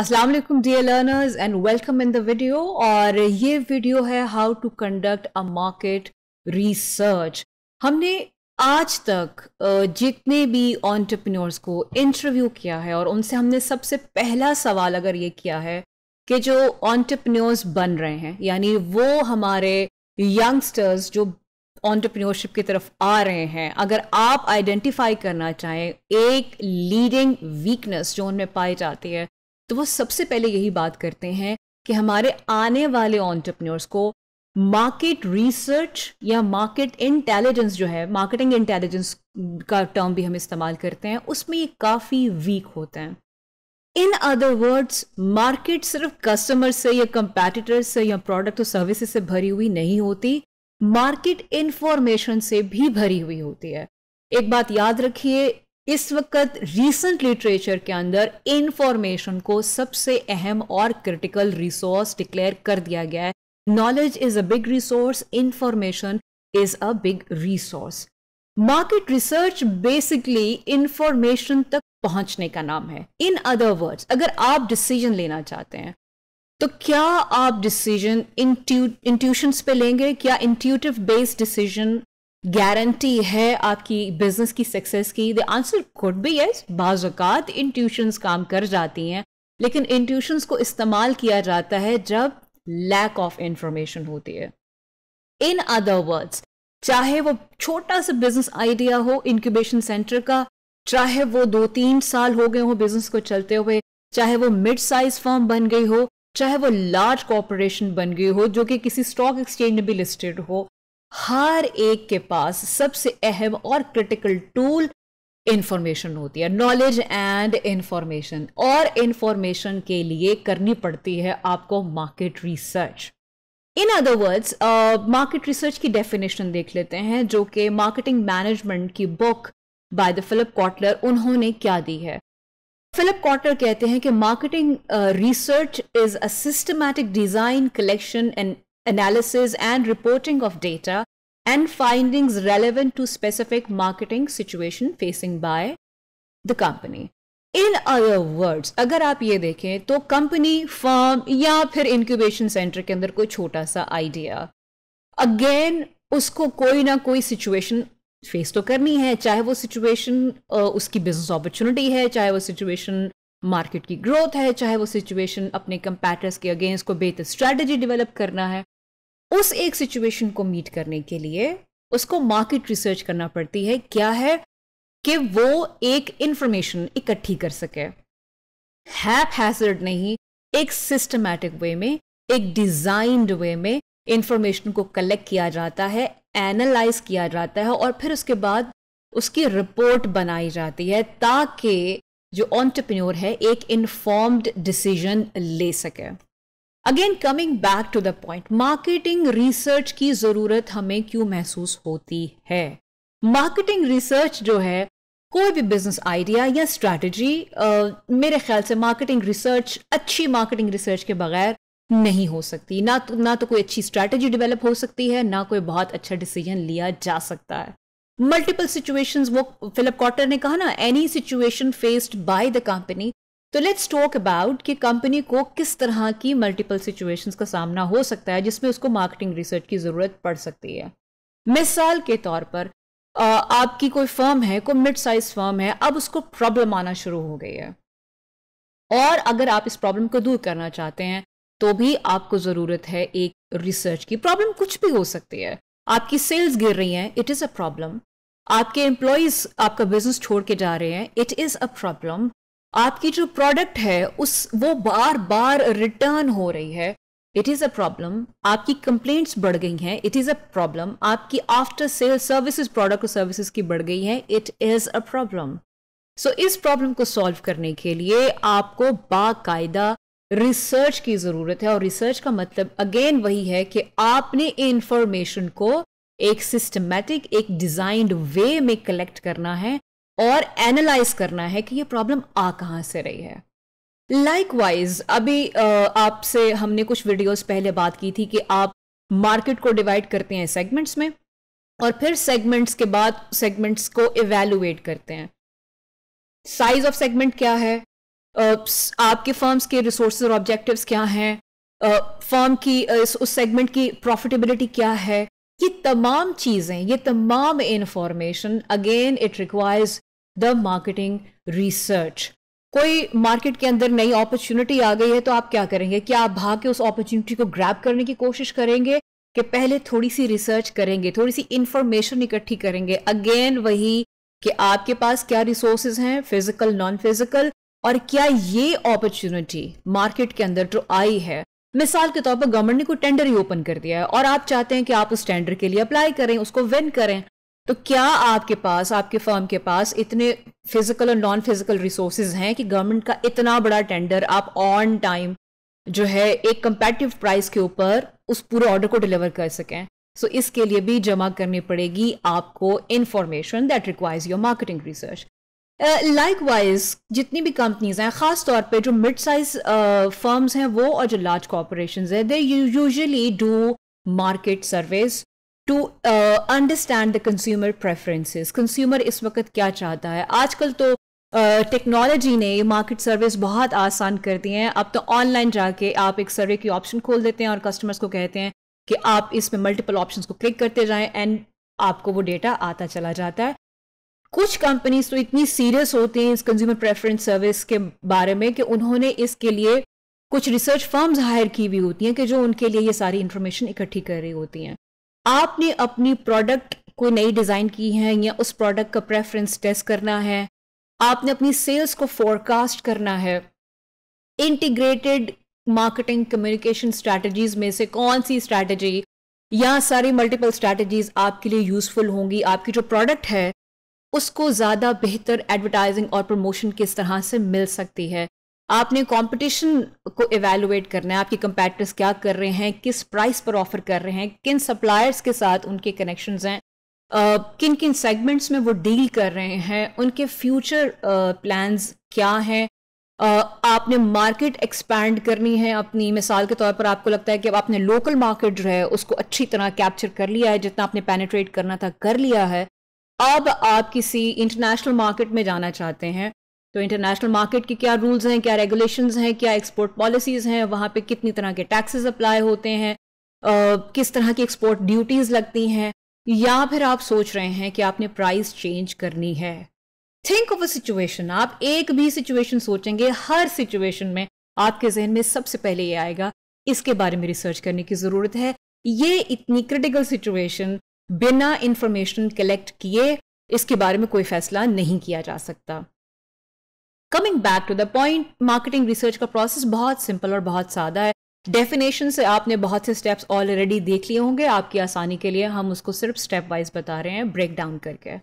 Aslam dear learners and welcome in the video और ये video है how to conduct a market research हमने आज तक जितने भी ऑन्टरप्रनोर्स को इंटरव्यू किया है और उनसे हमने सबसे पहला सवाल अगर ये किया है कि जो ऑन्टरप्रनोर्स बन रहे हैं यानी वो हमारे यंगस्टर्स जो ऑन्टरप्रनोरशिप की तरफ आ रहे हैं अगर आप आइडेंटिफाई करना चाहें एक लीडिंग वीकनेस जो उनमें पाई जाती है तो वो सबसे पहले यही बात करते हैं कि हमारे आने वाले ऑन्टरप्रनोर्स को मार्केट रिसर्च या मार्केट इंटेलिजेंस जो है मार्केटिंग इंटेलिजेंस का टर्म भी हम इस्तेमाल करते हैं उसमें ये काफ़ी वीक होते हैं इन अदर वर्ड्स मार्केट सिर्फ कस्टमर से या कंपेटिटर्स से या प्रोडक्ट और सर्विसेज से भरी हुई नहीं होती मार्केट इंफॉर्मेशन से भी भरी हुई होती है एक बात याद रखिए इस वक्त रीसेंट लिटरेचर के अंदर इंफॉर्मेशन को सबसे अहम और क्रिटिकल रिसोर्स डिक्लेयर कर दिया गया है knowledge is a big resource information is a big resource market research basically information तक पहुंचने का नाम है इन अदर वर्ड्स अगर आप डिसीजन लेना चाहते हैं तो क्या आप डिसीजन इंट्यूशंस पे लेंगे क्या इंट्यूटिव बेस्ड डिसीजन गारंटी है आपकी बिजनेस की सक्सेस की the answer could be yes बाज़ात ट्यूशंस काम कर जाती हैं लेकिन इन ट्यूशंस को इस्तेमाल किया जाता है जब लैक ऑफ इंफॉर्मेशन होती है इन अदर वर्ड्स चाहे वो छोटा सा बिजनेस आइडिया हो इंक्यूबेशन सेंटर का चाहे वो दो तीन साल हो गए हो बिजनेस को चलते हुए चाहे वो मिड साइज फर्म बन गई हो चाहे वो लार्ज कॉरपोरेशन बन गई हो जो कि किसी स्टॉक एक्सचेंज में भी लिस्टेड हो हर एक के पास सबसे अहम और क्रिटिकल टूल इंफॉर्मेशन होती है नॉलेज एंड इंफॉर्मेशन और इंफॉर्मेशन के लिए करनी पड़ती है आपको market research in other words market research की डेफिनेशन देख लेते हैं जो कि मार्केटिंग मैनेजमेंट की book by the Philip Kotler उन्होंने क्या दी है फिलिप कॉटलर कहते हैं कि marketing research is a systematic design collection and analysis and reporting of data and findings relevant to specific marketing situation facing by the company. In other words अगर आप ये देखें तो कंपनी फर्म या फिर इंक्यूबेशन सेंटर के अंदर कोई छोटा सा आइडिया अगेन उसको कोई ना कोई सिचुएशन फेस तो करनी है चाहे वो सिचुएशन उसकी बिजनेस अपॉर्चुनिटी है चाहे वो सिचुएशन मार्केट की ग्रोथ है चाहे वो सिचुएशन अपने कंपैटर्स के अगेंस्ट को बेहतर स्ट्रेटेजी डेवलप करना है उस एक सिचुएशन को मीट करने के लिए उसको मार्केट रिसर्च करना पड़ती है क्या है कि वो एक इंफॉर्मेशन इकट्ठी कर सके हैप हैजर्ड नहीं एक सिस्टमैटिक वे में एक डिजाइंड वे में इंफॉर्मेशन को कलेक्ट किया जाता है एनालाइज किया जाता है और फिर उसके बाद उसकी रिपोर्ट बनाई जाती है ताकि जो ऑन्टरप्रनोर है एक इन्फॉर्म्ड डिसीजन ले सके again coming back to the point marketing research की जरूरत हमें क्यों महसूस होती है मार्केटिंग रिसर्च जो है कोई भी बिजनेस आइडिया या स्ट्रेटजी मेरे ख्याल से मार्केटिंग रिसर्च अच्छी मार्केटिंग रिसर्च के बगैर नहीं हो सकती ना तो ना तो कोई अच्छी स्ट्रेटजी डेवलप हो सकती है ना कोई बहुत अच्छा डिसीजन लिया जा सकता है मल्टीपल सिचुएशंस वो फिलिप कॉटर ने कहा ना any situation faced by the company तो लेट्स टॉक अबाउट कि कंपनी को किस तरह की मल्टीपल सिचुएशंस का सामना हो सकता है जिसमें उसको मार्केटिंग रिसर्च की ज़रूरत पड़ सकती है मिसाल के तौर पर आपकी कोई फर्म है कोई मिड साइज फर्म है अब उसको प्रॉब्लम आना शुरू हो गई है और अगर आप इस प्रॉब्लम को दूर करना चाहते हैं तो भी आपको ज़रूरत है एक रिसर्च की प्रॉब्लम कुछ भी हो सकती है आपकी सेल्स गिर रही हैं इट इज़ अ प्रॉब्लम आपके एम्प्लॉयज़ आपका बिजनेस छोड़ के जा रहे हैं इट इज़ अ प्रॉब्लम आपकी जो प्रोडक्ट है उस वो बार बार रिटर्न हो रही है इट इज़ अ प्रॉब्लम आपकी कंप्लेंट्स बढ़ गई हैं इट इज़ अ प्रॉब्लम आपकी आफ्टर सेल सर्विसेज प्रोडक्ट और सर्विसेज की बढ़ गई है it is a problem so इस प्रॉब्लम को सॉल्व करने के लिए आपको बाकायदा रिसर्च की ज़रूरत है और रिसर्च का मतलब अगेन वही है कि आपने इंफॉर्मेशन को एक सिस्टमेटिक एक डिजाइंड वे में कलेक्ट करना है और एनालाइज करना है कि ये प्रॉब्लम आ कहाँ से रही है लाइकवाइज अभी आपसे हमने कुछ वीडियोस पहले बात की थी कि आप मार्केट को डिवाइड करते हैं सेगमेंट्स में और फिर सेगमेंट्स के बाद सेगमेंट्स को इवेलुएट करते हैं साइज ऑफ सेगमेंट क्या है आपके फर्म्स के रिसोर्स और ऑब्जेक्टिव्स क्या हैं फर्म की उस सेगमेंट की प्रॉफिटेबिलिटी क्या है ये तमाम चीज़ें ये तमाम information again it requires the marketing research कोई मार्केट के अंदर नई अपॉर्चुनिटी आ गई है तो आप क्या करेंगे क्या आप भाग के उस अपॉर्चुनिटी को ग्रैब करने की कोशिश करेंगे कि पहले थोड़ी सी रिसर्च करेंगे थोड़ी सी इंफॉर्मेशन इकट्ठी करेंगे अगेन वही कि आपके पास क्या रिसोर्सेज हैं फिजिकल नॉन फिजिकल और क्या ये अपॉर्चुनिटी मार्केट के अंदर जो आई है मिसाल के तौर पर गवर्नमेंट ने कोई टेंडर ही ओपन कर दिया है और आप चाहते हैं कि आप उस टेंडर के लिए अप्लाई करें उसको विन करें तो क्या आपके पास आपके फर्म के पास इतने फिजिकल और नॉन फिजिकल रिसोर्सेज हैं कि गवर्नमेंट का इतना बड़ा टेंडर आप ऑन टाइम जो है एक कंपेटिव प्राइस के ऊपर उस पूरे ऑर्डर को डिलीवर कर सकें सो so, इसके लिए भी जमा करनी पड़ेगी आपको information that requires your marketing research likewise जितनी भी कंपनीज हैं खास तौर पे जो मिड साइज फर्म्स हैं वो और जो लार्ज कॉरपोरेशन है they usually do market service to understand the consumer preferences consumer इस वक्त क्या चाहता है आजकल तो टेक्नोलॉजी uh, ने मार्केट सर्विस बहुत आसान कर दी है अब तो ऑनलाइन जाके आप एक सर्वे की ऑप्शन खोल देते हैं और कस्टमर्स को कहते हैं कि आप इसमें मल्टीपल ऑप्शंस को क्लिक करते जाएं एंड आपको वो डेटा आता चला जाता है कुछ कंपनीज तो इतनी सीरियस होती हैं इस कंज्यूमर प्रेफरेंस सर्विस के बारे में कि उन्होंने इसके लिए कुछ रिसर्च फर्म्स हायर की हुई होती हैं कि जो उनके लिए ये सारी इन्फॉर्मेशन इकट्ठी कर रही होती हैं आपने अपनी प्रोडक्ट कोई नई डिज़ाइन की है या उस प्रोडक्ट का प्रेफरेंस टेस्ट करना है आपने अपनी सेल्स को फोरकास्ट करना है इंटीग्रेटेड मार्केटिंग कम्युनिकेशन स्ट्रैटेजीज में से कौन सी स्ट्रैटेजी या सारी मल्टीपल स्ट्रैटेजीज आपके लिए यूज़फुल होंगी आपकी जो प्रोडक्ट है उसको ज़्यादा बेहतर एडवर्टाइजिंग और प्रमोशन किस तरह से मिल सकती है आपने कंपटीशन को इवेलुएट करना है आपके कंपेटर्स क्या कर रहे हैं किस प्राइस पर ऑफर कर रहे हैं किन सप्लायर्स के साथ उनके कनेक्शन हैं किन किन सेगमेंट्स में वो डील कर रहे हैं उनके फ्यूचर प्लान्स क्या हैं आपने मार्केट एक्सपैंड करनी है अपनी मिसाल के तौर पर आपको लगता है कि अब आपने लोकल मार्केट जो है उसको अच्छी तरह कैप्चर कर लिया है जितना आपने पेनिट्रेट करना था कर लिया है अब आप किसी इंटरनेशनल मार्केट में जाना चाहते हैं तो इंटरनेशनल मार्केट के क्या रूल्स हैं क्या रेगुलेशंस हैं क्या एक्सपोर्ट पॉलिसीज़ हैं वहाँ पे कितनी तरह के टैक्सेस अप्लाई होते हैं किस तरह की एक्सपोर्ट ड्यूटीज़ लगती हैं या फिर आप सोच रहे हैं कि आपने प्राइस चेंज करनी है थिंक ऑफ अ सिचुएशन आप एक भी सिचुएशन सोचेंगे हर सिचुएशन में आपके जहन में सबसे पहले ये आएगा इसके बारे में रिसर्च करने की ज़रूरत है ये इतनी क्रिटिकल सिचुएशन बिना इंफॉर्मेशन कलेक्ट किए इसके बारे में कोई फैसला नहीं किया जा सकता coming back to the point marketing research का प्रोसेस बहुत सिंपल और बहुत सादा है डेफिनेशन से आपने बहुत से स्टेप्स ऑलरेडी देख लिए होंगे आपकी आसानी के लिए हम उसको सिर्फ स्टेप वाइज बता रहे हैं ब्रेक डाउन करके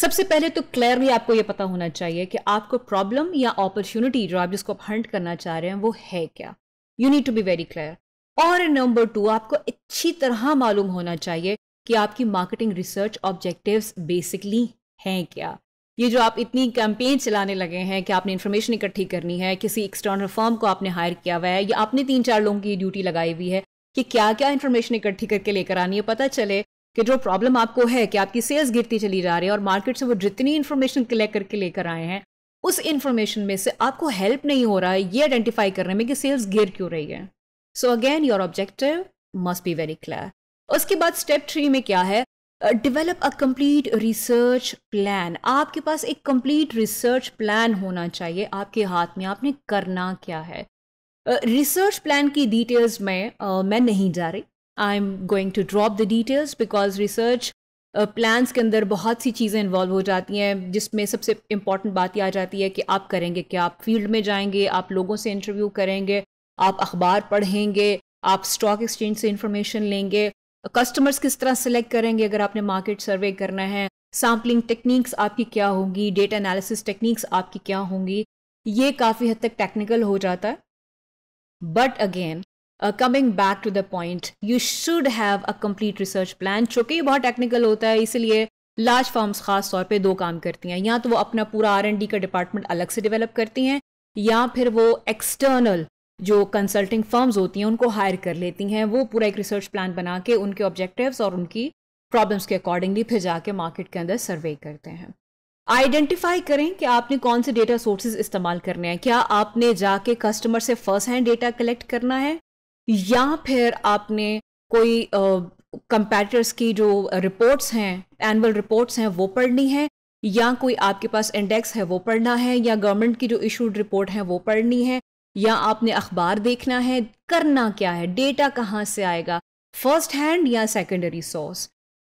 सबसे पहले तो क्लियरली आपको ये पता होना चाहिए कि आपको प्रॉब्लम या अपॉर्चुनिटी जो आप जिसको आप हंट करना चाह रहे हैं वो है क्या you need to be very clear और नंबर टू आपको अच्छी तरह मालूम होना चाहिए कि आपकी मार्केटिंग रिसर्च ऑब्जेक्टिव्स बेसिकली हैं क्या ये जो आप इतनी कैंपेन चलाने लगे हैं कि आपने इन्फॉर्मेशन इकट्ठी करनी है किसी एक्सटर्नल फर्म को आपने हायर किया हुआ है या आपने तीन चार लोगों की ड्यूटी लगाई हुई है कि क्या क्या इन्फॉर्मेशन इकट्ठी करके लेकर आनी है पता चले कि जो प्रॉब्लम आपको है कि आपकी सेल्स गिरती चली जा रही है और मार्केट से वो जितनी इन्फॉर्मेशन कलेक्ट करके लेकर आए हैं उस इन्फॉर्मेशन में से आपको हेल्प नहीं हो रहा है ये आइडेंटिफाई करने में कि सेल्स गिर क्यों रही है so again your objective must be very clear उसके बाद स्टेप थ्री में क्या है develop a complete research plan आपके पास एक कंप्लीट रिसर्च प्लान होना चाहिए आपके हाथ में आपने करना क्या है रिसर्च uh, प्लान की डिटेल्स में uh, मैं नहीं जा रही I am going to drop the details because research plans के अंदर बहुत सी चीज़ें इन्वॉल्व हो जाती हैं जिसमें सबसे इम्पॉर्टेंट बात यह आ जाती है कि आप करेंगे क्या आप फील्ड में जाएंगे आप लोगों से इंटरव्यू करेंगे आप अखबार पढ़ेंगे आप स्टॉक एक्सचेंज से इंफॉर्मेशन लेंगे कस्टमर्स किस तरह सेलेक्ट करेंगे अगर आपने मार्केट सर्वे करना है सैम्पलिंग टेक्निक्स आपकी क्या होंगी डेटा एनालिसिस टेक्निक्स आपकी क्या होंगी ये काफ़ी हद तक टेक्निकल हो जाता है but again coming back to the point you should have a complete research plan चूंकि ये बहुत टेक्निकल होता है इसीलिए लार्ज फॉर्म्स खास तौर पे दो काम करती हैं या तो वो अपना पूरा आर एंड डी का डिपार्टमेंट अलग से डेवलप करती हैं या फिर वो एक्सटर्नल जो कंसल्टिंग फर्म्स होती हैं उनको हायर कर लेती हैं वो पूरा एक रिसर्च प्लान बना के उनके ऑब्जेक्टिव्स और उनकी प्रॉब्लम्स के अकॉर्डिंगली फिर जाके मार्केट के अंदर सर्वे करते हैं आइडेंटिफाई करें कि आपने कौन से डेटा सोर्सेज इस्तेमाल करने हैं क्या आपने जाके कस्टमर से फर्स्ट हैंड डेटा कलेक्ट करना है या फिर आपने कोई कंपैटर्स uh, की जो रिपोर्ट्स हैं एनुअल रिपोर्ट्स हैं वो पढ़नी है या कोई आपके पास इंडेक्स है वो पढ़ना है या गवर्नमेंट की जो इशूड रिपोर्ट है वो पढ़नी है या आपने अखबार देखना है करना क्या है डेटा कहाँ से आएगा फर्स्ट हैंड या सेकेंडरी सोर्स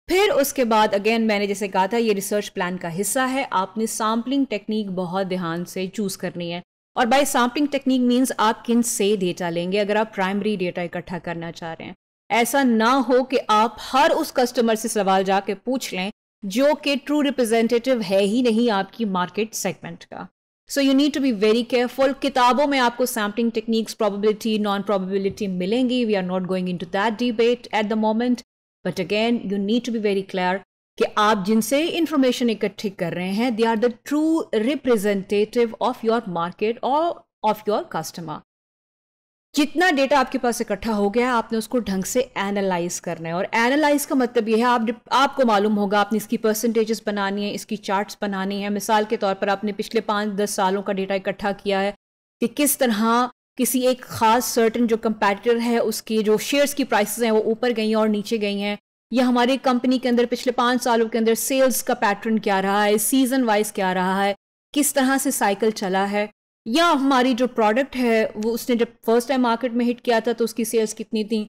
फिर उसके बाद अगेन मैंने जैसे कहा था ये रिसर्च प्लान का हिस्सा है आपने सैम्पलिंग टेक्निक बहुत ध्यान से चूज करनी है और बाय सैम्पलिंग टेक्निक मींस आप किन से डेटा लेंगे अगर आप प्राइमरी डेटा इकट्ठा करना चाह रहे हैं ऐसा ना हो कि आप हर उस कस्टमर से सवाल जाके पूछ लें जो कि ट्रू रिप्रेजेंटेटिव है ही नहीं आपकी मार्केट सेगमेंट का so you need to be very careful किताबों में आपको sampling techniques probability non probability मिलेंगी we are not going into that debate at the moment but again you need to be very clear कि आप जिनसे information इकट्ठी कर रहे हैं they are the true representative of your market और of your customer जितना data आपके पास इकट्ठा हो गया है आपने उसको ढंग से एनालाइज करना है और एनालाइज का मतलब यह है आप आपको मालूम होगा आपने इसकी परसेंटेजेस बनानी है इसकी चार्ट्स बनानी है मिसाल के तौर पर आपने पिछले पाँच दस सालों का डेटा इकट्ठा किया है कि किस तरह किसी एक खास सर्टन जो कंपेटिटर है उसके जो शेयर्स की प्राइसेस हैं वो ऊपर गई हैं और नीचे गई हैं या हमारी कंपनी के अंदर पिछले पाँच सालों के अंदर सेल्स का पैटर्न क्या रहा है सीजन वाइज क्या रहा है किस तरह से साइकिल चला है या हमारी जो प्रोडक्ट है वो उसने जब फर्स्ट टाइम मार्केट में हिट किया था तो उसकी सेल्स कितनी थी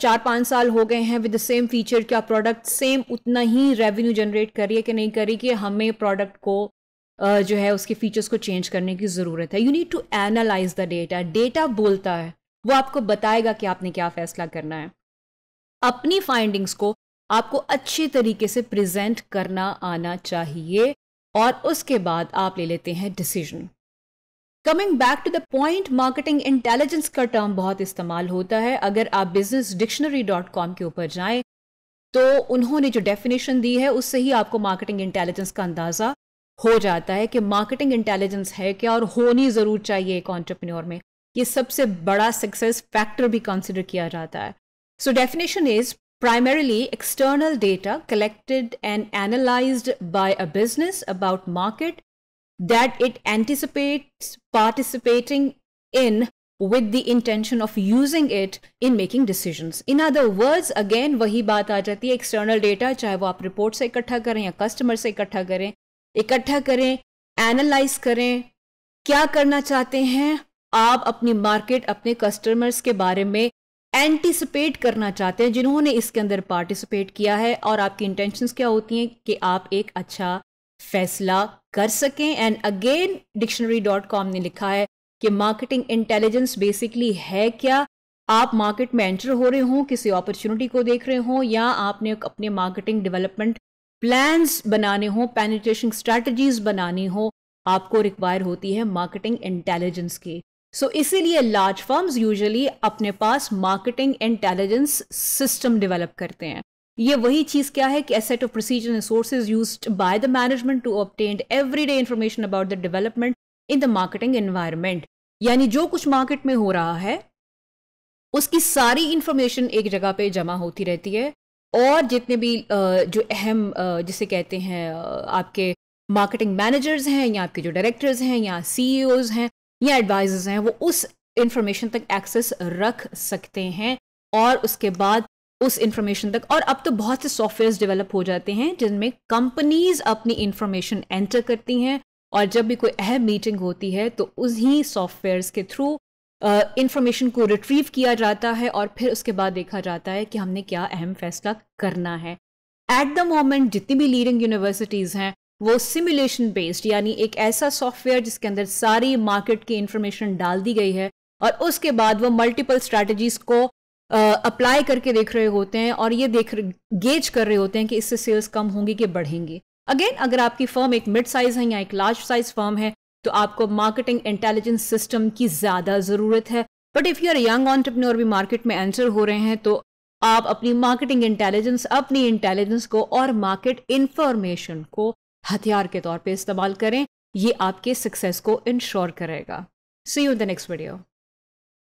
चार पाँच साल हो गए हैं विद द सेम फीचर क्या प्रोडक्ट सेम उतना ही रेवेन्यू जनरेट करिए कि नहीं करी कि हमें प्रोडक्ट को जो है उसके फीचर्स को चेंज करने की ज़रूरत है you need to analyse the data data बोलता है वो आपको बताएगा कि आपने क्या फ़ैसला करना है अपनी फाइंडिंग्स को आपको अच्छे तरीके से प्रेजेंट करना आना चाहिए और उसके बाद आप ले लेते हैं decision coming back to the point marketing intelligence का टर्म बहुत इस्तेमाल होता है अगर आप बिजनेस डिक्शनरी डॉट कॉम के ऊपर जाएं तो उन्होंने जो डेफिनेशन दी है उससे ही आपको मार्केटिंग इंटेलिजेंस का अंदाज़ा हो जाता है कि मार्केटिंग इंटेलिजेंस है क्या और होनी ज़रूर चाहिए एक ऑन्टरप्रनोर में ये सबसे बड़ा सक्सेस फैक्टर भी कंसिडर किया जाता है so definition is primarily external data collected and analyse by a business about market that it anticipates participating in with the intention of using it in making decisions. In other words, again वही बात आ जाती है external data चाहे वो आप report से इकट्ठा करें या कस्टमर से इकट्ठा करें इकट्ठा करें एनालाइज करें क्या करना चाहते हैं आप अपनी मार्केट अपने कस्टमर्स के बारे में एंटिसिपेट करना चाहते हैं जिन्होंने इसके अंदर पार्टिसिपेट किया है और आपकी इंटेंशंस क्या होती हैं कि आप एक अच्छा फैसला कर सकें and again dictionary dot com ने लिखा है कि मार्केटिंग इंटेलिजेंस बेसिकली है क्या आप मार्केट में एंटर हो रहे हो किसी अपॉर्चुनिटी को देख रहे हो या आपने अपने मार्केटिंग डेवलपमेंट प्लान्स बनाने हों पेनिट्रेशन स्ट्रैटेजीज बनानी हो आपको रिक्वायर होती है मार्केटिंग इंटेलिजेंस की सो so, इसीलिए लार्ज फर्म्स यूजुअली अपने पास मार्केटिंग इंटेलिजेंस सिस्टम डेवलप करते हैं ये वही चीज क्या है कि set of procedure and use by the management to obtain every day information about the development in the marketing environment यानी जो कुछ मार्केट में हो रहा है उसकी सारी इंफॉर्मेशन एक जगह पे जमा होती रहती है और जितने भी जो अहम जिसे कहते हैं आपके मार्केटिंग मैनेजर्स हैं या आपके जो डायरेक्टर्स हैं या सीईओज e हैं या एडवाइजर्स हैं वो उस इंफॉर्मेशन तक एक्सेस रख सकते हैं और उसके बाद उस इंफॉर्मेशन तक और अब तो बहुत से सॉफ्टवेयर डेवलप हो जाते हैं जिनमें कंपनीज अपनी इंफॉर्मेशन एंटर करती हैं और जब भी कोई अहम मीटिंग होती है तो उन्हीं सॉफ्टवेयर्स के थ्रू इंफॉर्मेशन को रिट्रीव किया जाता है और फिर उसके बाद देखा जाता है कि हमने क्या अहम फैसला करना है एट द मोमेंट जितनी भी लीडिंग यूनिवर्सिटीज़ हैं वो सिमुलेशन बेस्ड यानी एक ऐसा सॉफ्टवेयर जिसके अंदर सारी मार्केट की इंफॉर्मेशन डाल दी गई है और उसके बाद वो मल्टीपल स्ट्रैटेजीज को अप्लाई करके देख रहे होते हैं और ये देख गेज कर रहे होते हैं कि इससे सेल्स कम होंगी कि बढ़ेंगी अगेन अगर आपकी फर्म एक मिड साइज है या एक लार्ज साइज फर्म है तो आपको मार्केटिंग इंटेलिजेंस सिस्टम की ज़्यादा ज़रूरत है but if you are young entrepreneur भी मार्केट में एंटर हो रहे हैं तो आप अपनी मार्केटिंग इंटेलिजेंस अपनी इंटेलिजेंस को और मार्केट इंफॉर्मेशन को हथियार के तौर पे इस्तेमाल करें ये आपके सक्सेस को इंश्योर करेगा see you the next video